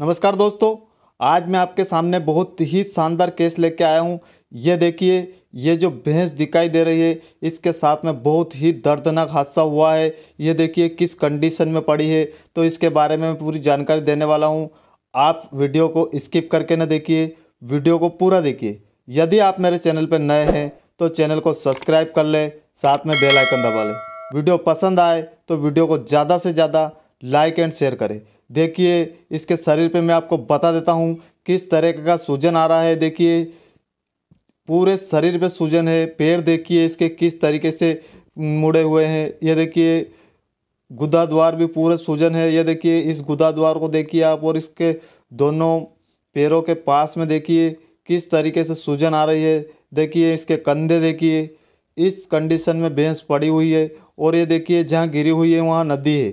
नमस्कार दोस्तों आज मैं आपके सामने बहुत ही शानदार केस लेके आया हूँ ये देखिए ये जो भैंस दिखाई दे रही है इसके साथ में बहुत ही दर्दनाक हादसा हुआ है ये देखिए किस कंडीशन में पड़ी है तो इसके बारे में मैं पूरी जानकारी देने वाला हूँ आप वीडियो को स्किप करके ना देखिए वीडियो को पूरा देखिए यदि आप मेरे चैनल पर नए हैं तो चैनल को सब्सक्राइब कर लें साथ में बेलाइकन दबा लें वीडियो पसंद आए तो वीडियो को ज़्यादा से ज़्यादा लाइक एंड शेयर करें देखिए इसके शरीर पे मैं आपको बता देता हूँ किस तरह का सूजन आ रहा है देखिए पूरे शरीर पे सूजन है पैर देखिए इसके किस तरीके से मुड़े हुए हैं ये देखिए गुदा द्वार भी पूरे सूजन है ये देखिए इस गुदा द्वार को देखिए आप और इसके दोनों पैरों के पास में देखिए किस तरीके से सूजन आ रही है देखिए इसके कंधे देखिए इस कंडीशन में भैंस पड़ी हुई है और ये देखिए जहाँ गिरी हुई है वहाँ नदी है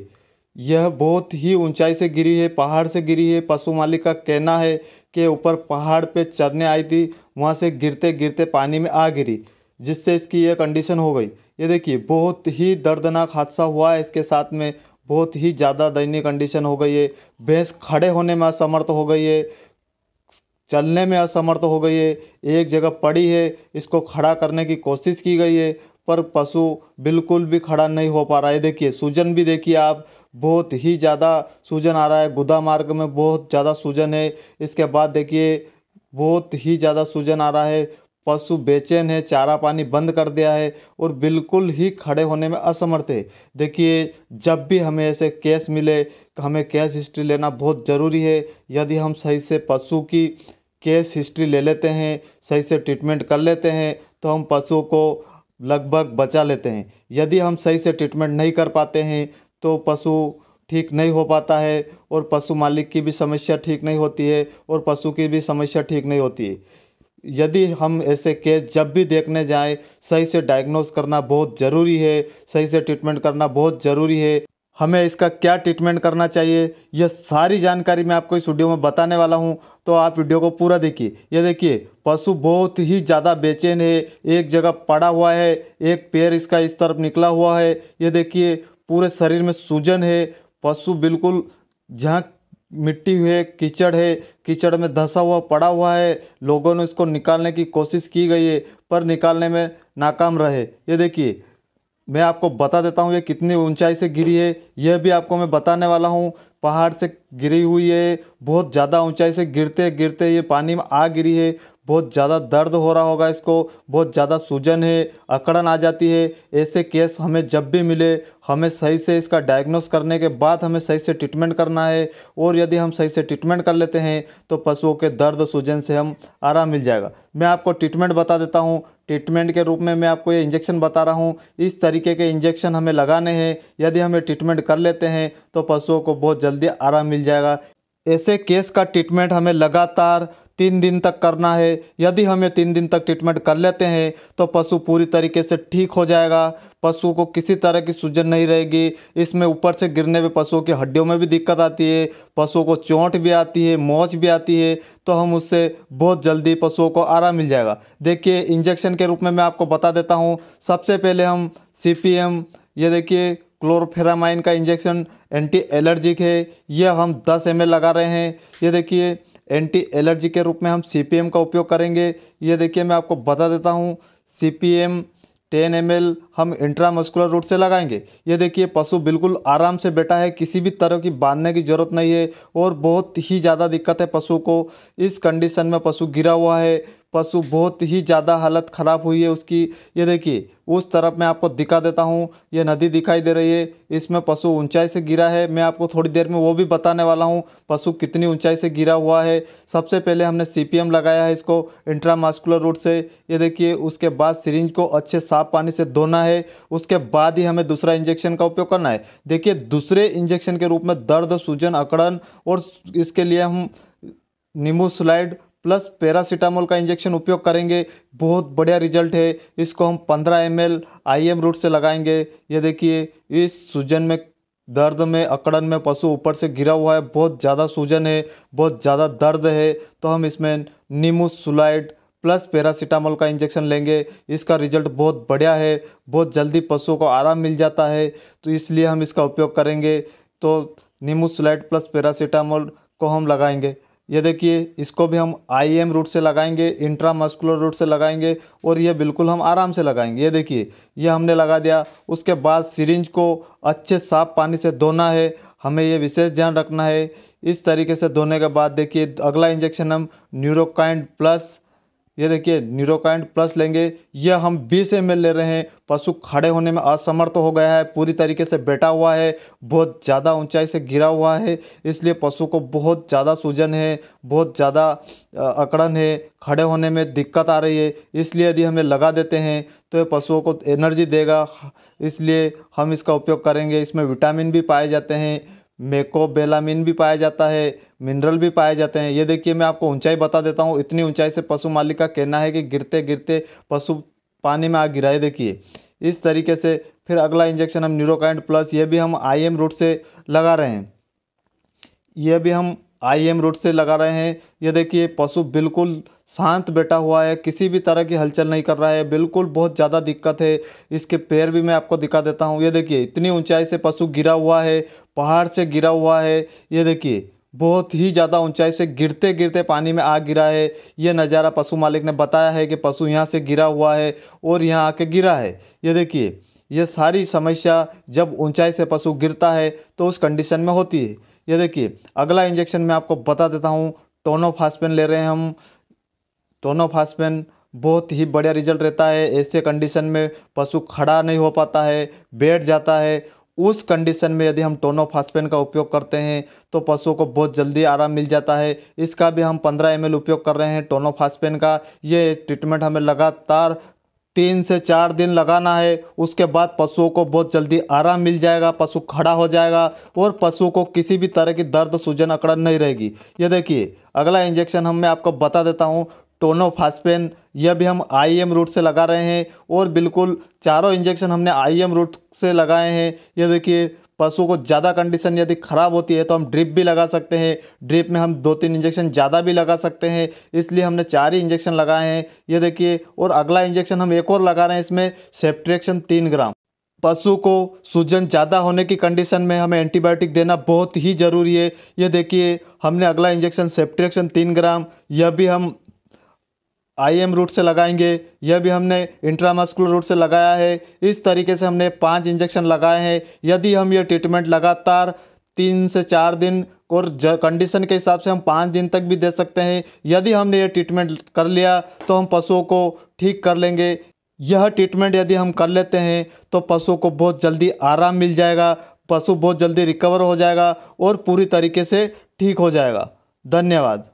यह बहुत ही ऊंचाई से गिरी है पहाड़ से गिरी है पशु मालिक का कहना है कि ऊपर पहाड़ पे चरने आई थी वहाँ से गिरते गिरते पानी में आ गिरी जिससे इसकी यह कंडीशन हो गई ये देखिए बहुत ही दर्दनाक हादसा हुआ है इसके साथ में बहुत ही ज़्यादा दयनीय कंडीशन हो गई है भैंस खड़े होने में असमर्थ हो गई है चलने में असमर्थ हो गई है एक जगह पड़ी है इसको खड़ा करने की कोशिश की गई है पर पशु बिल्कुल भी खड़ा नहीं हो पा रहा है देखिए सूजन भी देखिए आप बहुत ही ज़्यादा सूजन आ रहा है गुदा मार्ग में बहुत ज़्यादा सूजन है इसके बाद देखिए बहुत ही ज़्यादा सूजन आ रहा है पशु बेचैन है चारा पानी बंद कर दिया है और बिल्कुल ही खड़े होने में असमर्थ है देखिए जब भी हमें ऐसे केस मिले हमें केस हिस्ट्री लेना बहुत ज़रूरी है यदि हम सही से पशु की केस हिस्ट्री ले लेते हैं सही से ट्रीटमेंट कर लेते हैं तो हम पशु को लगभग बचा लेते हैं यदि हम सही से ट्रीटमेंट नहीं कर पाते हैं तो पशु ठीक नहीं हो पाता है और पशु मालिक की भी समस्या ठीक नहीं होती है और पशु की भी समस्या ठीक नहीं होती है यदि हम ऐसे केस जब भी देखने जाएं सही से डायग्नोस करना बहुत ज़रूरी है सही से ट्रीटमेंट करना बहुत ज़रूरी है हमें इसका क्या ट्रीटमेंट करना चाहिए यह सारी जानकारी मैं आपको इस वीडियो में बताने वाला हूं तो आप वीडियो को पूरा देखिए यह देखिए पशु बहुत ही ज़्यादा बेचैन है एक जगह पड़ा हुआ है एक पैर इसका इस तरफ निकला हुआ है ये देखिए पूरे शरीर में सूजन है पशु बिल्कुल जहाँ मिट्टी हुई है कीचड़ है कीचड़ में धंसा हुआ पड़ा हुआ है लोगों ने इसको निकालने की कोशिश की गई है पर निकालने में नाकाम रहे ये देखिए मैं आपको बता देता हूँ ये कितनी ऊंचाई से गिरी है यह भी आपको मैं बताने वाला हूँ पहाड़ से गिरी हुई है बहुत ज़्यादा ऊंचाई से गिरते गिरते ये पानी में आ गिरी है बहुत ज़्यादा दर्द हो रहा होगा इसको बहुत ज़्यादा सूजन है अकड़न आ जाती है ऐसे केस हमें जब भी मिले हमें सही से इसका डायग्नोस करने के बाद हमें सही से ट्रीटमेंट करना है और यदि हम सही से ट्रीटमेंट कर लेते हैं तो पशुओं के दर्द सूजन से हम आराम मिल जाएगा मैं आपको ट्रीटमेंट बता देता हूँ ट्रीटमेंट के रूप में मैं आपको ये इंजेक्शन बता रहा हूँ इस तरीके के इंजेक्शन हमें लगाने हैं यदि हम ये ट्रीटमेंट कर लेते हैं तो पशुओं को बहुत जल्दी आराम मिल मिल जाएगा ऐसे केस का ट्रीटमेंट हमें लगातार तीन दिन तक करना है यदि हम ये तीन दिन तक ट्रीटमेंट कर लेते हैं तो पशु पूरी तरीके से ठीक हो जाएगा पशु को किसी तरह की सूजन नहीं रहेगी इसमें ऊपर से गिरने में पशुओं की हड्डियों में भी दिक्कत आती है पशुओं को चोट भी आती है मोच भी आती है तो हम उससे बहुत जल्दी पशुओं को आराम मिल जाएगा देखिए इंजेक्शन के रूप में मैं आपको बता देता हूँ सबसे पहले हम सी ये देखिए क्लोरफेरामाइन का इंजेक्शन एंटी एलर्जिक है यह हम 10 एम लगा रहे हैं ये देखिए एंटी एलर्जिक के रूप में हम सी का उपयोग करेंगे ये देखिए मैं आपको बता देता हूँ C P M ten M हम इंट्रामस्कुलर रूट से लगाएंगे ये देखिए पशु बिल्कुल आराम से बैठा है किसी भी तरह की बांधने की ज़रूरत नहीं है और बहुत ही ज़्यादा दिक्कत है पशु को इस कंडीशन में पशु गिरा हुआ है पशु बहुत ही ज़्यादा हालत ख़राब हुई है उसकी ये देखिए उस तरफ मैं आपको दिखा देता हूँ ये नदी दिखाई दे रही है इसमें पशु ऊंचाई से गिरा है मैं आपको थोड़ी देर में वो भी बताने वाला हूँ पशु कितनी ऊंचाई से गिरा हुआ है सबसे पहले हमने सीपीएम लगाया है इसको इंट्रामास्कुलर रूट से ये देखिए उसके बाद सिरिंज को अच्छे साफ पानी से धोना है उसके बाद ही हमें दूसरा इंजेक्शन का उपयोग करना है देखिए दूसरे इंजेक्शन के रूप में दर्द सूजन अकड़न और इसके लिए हम नींबू स्लाइड प्लस पैरासीटामोल का इंजेक्शन उपयोग करेंगे बहुत बढ़िया रिजल्ट है इसको हम 15 M L I M route से लगाएंगे ये देखिए इस सूजन में दर्द में अकड़न में पशु ऊपर से गिरा हुआ है बहुत ज़्यादा सूजन है बहुत ज़्यादा दर्द है तो हम इसमें नीमू सुलाइड प्लस पैरासीटामोल का इंजेक्शन लेंगे इसका रिजल्ट बहुत बढ़िया है बहुत जल्दी पशुओं को आराम मिल जाता है तो इसलिए हम इसका उपयोग करेंगे तो नीमू सुलाइड प्लस पैरासीटामोल को हम लगाएंगे ये देखिए इसको भी हम आई एम रूट से लगाएंगे इंट्रा मस्कुलर रूट से लगाएंगे और ये बिल्कुल हम आराम से लगाएंगे ये देखिए ये हमने लगा दिया उसके बाद सिरिंज को अच्छे साफ पानी से धोना है हमें ये विशेष ध्यान रखना है इस तरीके से धोने के बाद देखिए अगला इंजेक्शन हम न्यूरोकाइंड प्लस ये देखिए न्यूरोकाइंड प्लस लेंगे यह हम 20 एम ले रहे हैं पशु खड़े होने में असमर्थ हो गया है पूरी तरीके से बैठा हुआ है बहुत ज़्यादा ऊंचाई से गिरा हुआ है इसलिए पशु को बहुत ज़्यादा सूजन है बहुत ज़्यादा अकड़न है खड़े होने में दिक्कत आ रही है इसलिए यदि हमें लगा देते हैं तो ये पशुओं को एनर्जी देगा इसलिए हम इसका उपयोग करेंगे इसमें विटामिन भी पाए जाते हैं मेकोबेलामिन भी पाया जाता है मिनरल भी पाए जाते हैं ये देखिए मैं आपको ऊंचाई बता देता हूँ इतनी ऊंचाई से पशु मालिक का कहना है कि गिरते गिरते पशु पानी में आ गिराए देखिए इस तरीके से फिर अगला इंजेक्शन हम न्यूरोकाइंड प्लस ये भी हम आई एम रूट से लगा रहे हैं ये भी हम आई एम रूट से लगा रहे हैं ये देखिए पशु बिल्कुल शांत बैठा हुआ है किसी भी तरह की हलचल नहीं कर रहा है बिल्कुल बहुत ज़्यादा दिक्कत है इसके पैर भी मैं आपको दिखा देता हूँ ये देखिए इतनी ऊंचाई से पशु गिरा हुआ है पहाड़ से गिरा हुआ है ये देखिए बहुत ही ज़्यादा ऊंचाई से गिरते गिरते पानी में आ गिरा है यह नज़ारा पशु मालिक ने बताया है कि पशु यहाँ से गिरा हुआ है और यहाँ आके गिरा है ये देखिए यह सारी समस्या जब ऊंचाई से पशु गिरता है तो उस कंडीशन में होती है ये देखिए अगला इंजेक्शन मैं आपको बता देता हूँ टोनोफास्पेन ले रहे हैं हम टोनोफास्पेन बहुत ही बढ़िया रिजल्ट रहता है ऐसे कंडीशन में पशु खड़ा नहीं हो पाता है बैठ जाता है उस कंडीशन में यदि हम टोनोफास्पेन का उपयोग करते हैं तो पशुओं को बहुत जल्दी आराम मिल जाता है इसका भी हम 15 एम उपयोग कर रहे हैं टोनोफास्पेन का ये ट्रीटमेंट हमें लगातार तीन से चार दिन लगाना है उसके बाद पशुओं को बहुत जल्दी आराम मिल जाएगा पशु खड़ा हो जाएगा और पशु को किसी भी तरह की दर्द सूजन अकड़न नहीं रहेगी ये देखिए अगला इंजेक्शन हम मैं आपको बता देता हूँ टोनोफास्पेन यह भी हम आईएम रूट e से लगा रहे हैं और बिल्कुल चारों इंजेक्शन हमने आईएम रूट e से लगाए हैं यह देखिए पशु को ज़्यादा कंडीशन यदि ख़राब होती है तो हम ड्रिप भी लगा सकते हैं ड्रिप में हम दो तीन इंजेक्शन ज़्यादा भी लगा सकते हैं इसलिए हमने चार ही इंजेक्शन लगाए हैं ये देखिए और अगला इंजेक्शन हम एक और लगा रहे हैं इसमें सेप्ट्रेक्शन तीन ग्राम पशु को सूजन ज़्यादा होने की कंडीशन में हमें एंटीबायोटिक देना बहुत ही ज़रूरी है ये देखिए हमने अगला इंजेक्शन सेप्ट्रेक्शन तीन ग्राम यह भी हम आईएम रूट से लगाएंगे यह भी हमने इंट्रामस्कुलर रूट से लगाया है इस तरीके से हमने पाँच इंजेक्शन लगाए हैं यदि हम यह ट्रीटमेंट लगातार तीन से चार दिन और कंडीशन के हिसाब से हम पाँच दिन तक भी दे सकते हैं यदि हमने यह ट्रीटमेंट कर लिया तो हम पशुओं को ठीक कर लेंगे यह ट्रीटमेंट यदि हम कर लेते हैं तो पशुओं को बहुत जल्दी आराम मिल जाएगा पशु बहुत जल्दी रिकवर हो जाएगा और पूरी तरीके से ठीक हो जाएगा धन्यवाद